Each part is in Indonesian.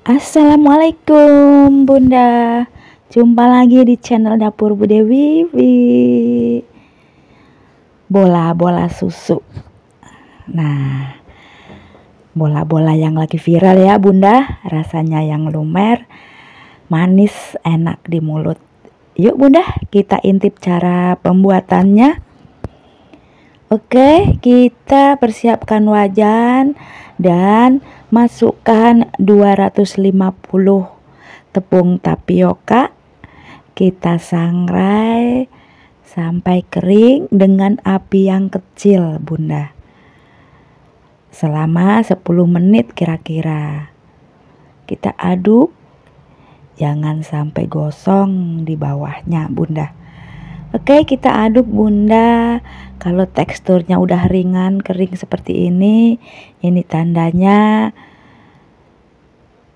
Assalamualaikum Bunda Jumpa lagi di channel Dapur Bude Dewi Bola-bola susu Nah Bola-bola yang lagi viral ya Bunda Rasanya yang lumer Manis enak di mulut Yuk Bunda kita intip cara pembuatannya Oke, kita persiapkan wajan dan masukkan 250 tepung tapioka. Kita sangrai sampai kering dengan api yang kecil, Bunda. Selama 10 menit kira-kira. Kita aduk jangan sampai gosong di bawahnya, Bunda. Oke, kita aduk bunda. Kalau teksturnya udah ringan, kering seperti ini, ini tandanya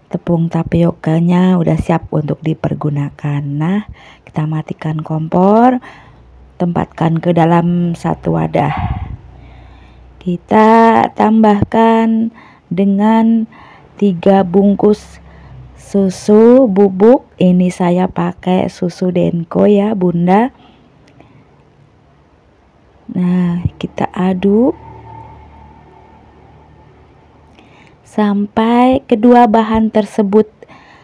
tepung tapiokanya udah siap untuk dipergunakan. Nah, kita matikan kompor, tempatkan ke dalam satu wadah. Kita tambahkan dengan tiga bungkus susu bubuk. Ini saya pakai susu Denko ya, Bunda. Nah, kita aduk sampai kedua bahan tersebut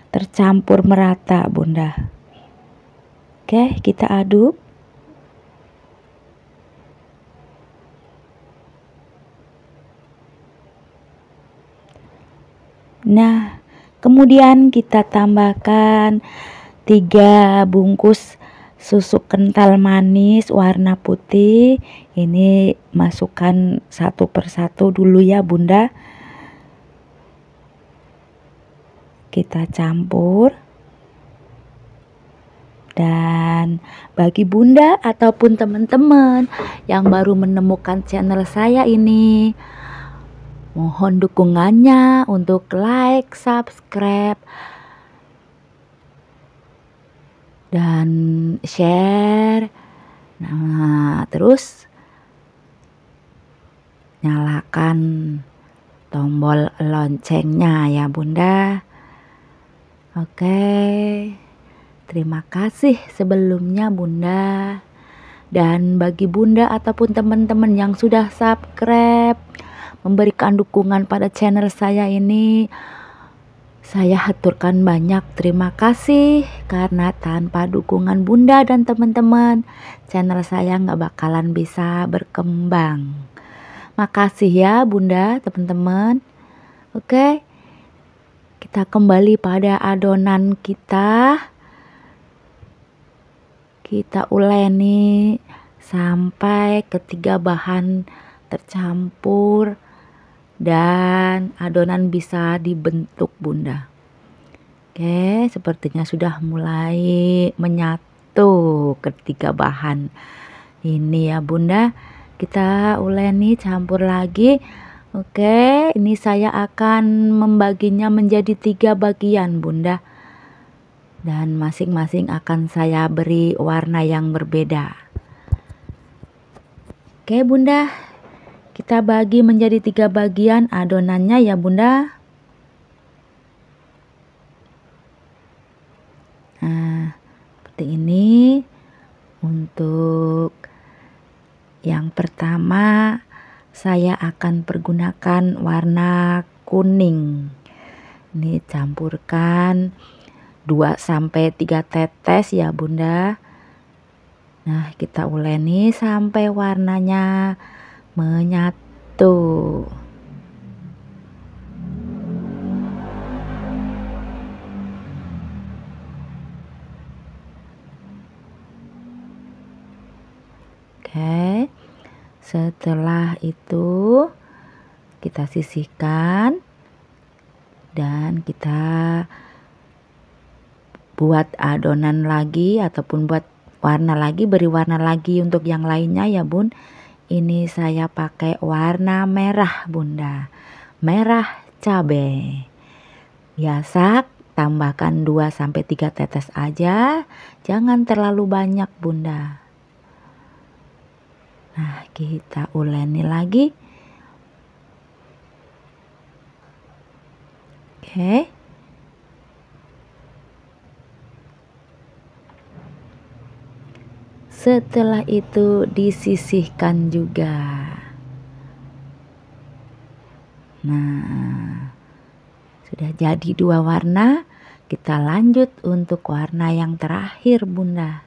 tercampur merata, Bunda. Oke, kita aduk. Nah, kemudian kita tambahkan tiga bungkus susu kental manis warna putih ini masukkan satu persatu dulu ya bunda kita campur dan bagi bunda ataupun teman-teman yang baru menemukan channel saya ini mohon dukungannya untuk like, subscribe, dan share. Nah, terus nyalakan tombol loncengnya ya, Bunda. Oke. Terima kasih sebelumnya, Bunda. Dan bagi Bunda ataupun teman-teman yang sudah subscribe memberikan dukungan pada channel saya ini, saya haturkan banyak terima kasih karena tanpa dukungan bunda dan teman-teman channel saya nggak bakalan bisa berkembang. Makasih ya bunda, teman-teman. Oke, kita kembali pada adonan kita. Kita uleni sampai ketiga bahan tercampur dan adonan bisa dibentuk bunda oke sepertinya sudah mulai menyatu ketiga bahan ini ya bunda kita uleni campur lagi oke ini saya akan membaginya menjadi tiga bagian bunda dan masing-masing akan saya beri warna yang berbeda Oke bunda, kita bagi menjadi tiga bagian adonannya ya bunda. Nah, seperti ini. Untuk yang pertama, saya akan pergunakan warna kuning. Ini campurkan 2 sampai 3 tetes ya Bunda. Nah, kita uleni sampai warnanya menyatu. Oke, setelah itu kita sisihkan dan kita buat adonan lagi ataupun buat warna lagi beri warna lagi untuk yang lainnya ya bun ini saya pakai warna merah bunda merah cabe. biasa ya, tambahkan 2 3 tetes aja jangan terlalu banyak bunda nah kita uleni lagi oke okay. Setelah itu disisihkan juga. Nah, sudah jadi dua warna. Kita lanjut untuk warna yang terakhir, Bunda.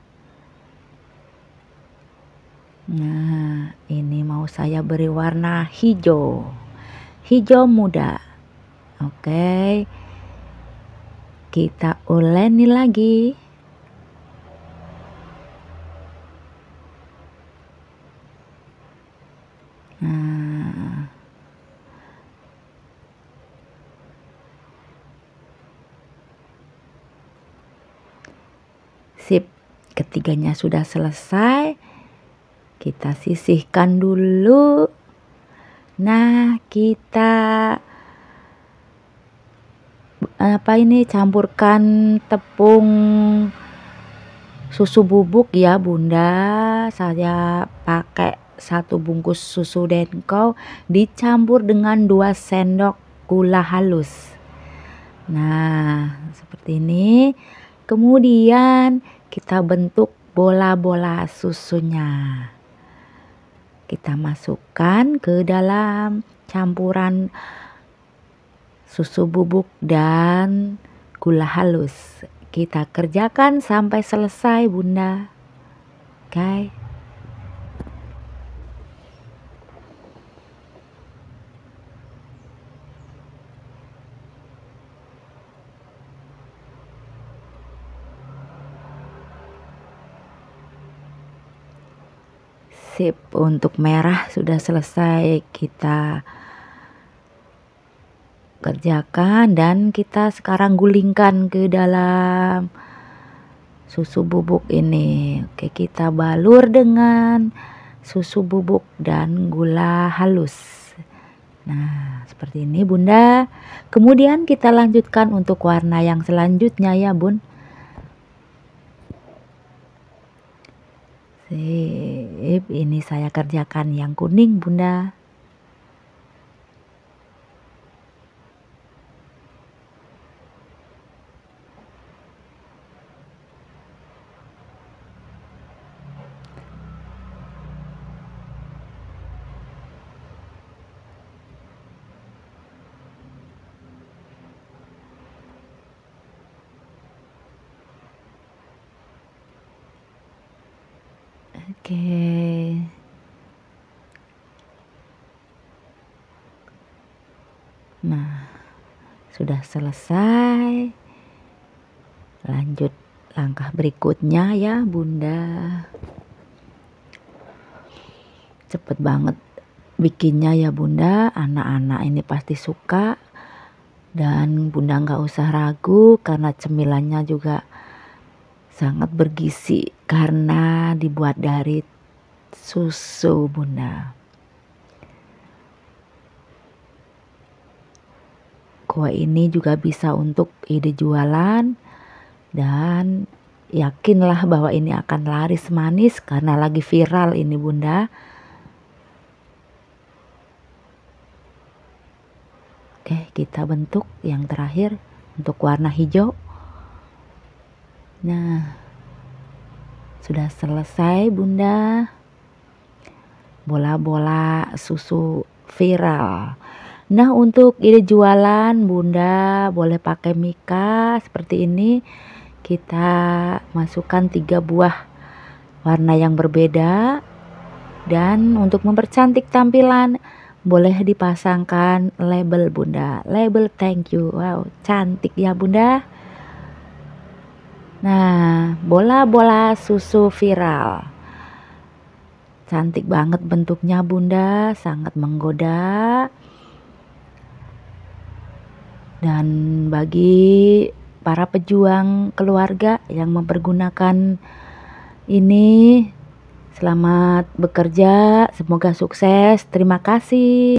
Nah, ini mau saya beri warna hijau. Hijau muda. Oke. Kita uleni lagi. Hmm. Sip, ketiganya sudah selesai. Kita sisihkan dulu. Nah, kita apa ini campurkan tepung susu bubuk ya, Bunda. Saya pakai satu bungkus susu denko dicampur dengan dua sendok gula halus. Nah, seperti ini. Kemudian kita bentuk bola-bola susunya. Kita masukkan ke dalam campuran susu bubuk dan gula halus. Kita kerjakan sampai selesai, Bunda. Oke. Okay. sip untuk merah sudah selesai kita kerjakan dan kita sekarang gulingkan ke dalam susu bubuk ini oke kita balur dengan susu bubuk dan gula halus nah seperti ini bunda kemudian kita lanjutkan untuk warna yang selanjutnya ya bun Sip, ini saya kerjakan yang kuning, Bunda. Oke. Nah, sudah selesai. Lanjut langkah berikutnya ya, Bunda. Cepet banget bikinnya ya, Bunda. Anak-anak ini pasti suka. Dan Bunda nggak usah ragu karena cemilannya juga sangat bergizi karena dibuat dari susu bunda. Kue ini juga bisa untuk ide jualan dan yakinlah bahwa ini akan laris manis karena lagi viral ini bunda. Oke, kita bentuk yang terakhir untuk warna hijau. Nah, sudah selesai bunda. Bola-bola susu viral. Nah untuk ide jualan bunda boleh pakai mika seperti ini. Kita masukkan tiga buah warna yang berbeda. Dan untuk mempercantik tampilan boleh dipasangkan label bunda label thank you wow cantik ya bunda Nah, bola-bola susu viral. Cantik banget bentuknya Bunda, sangat menggoda. Dan bagi para pejuang keluarga yang mempergunakan ini selamat bekerja, semoga sukses. Terima kasih.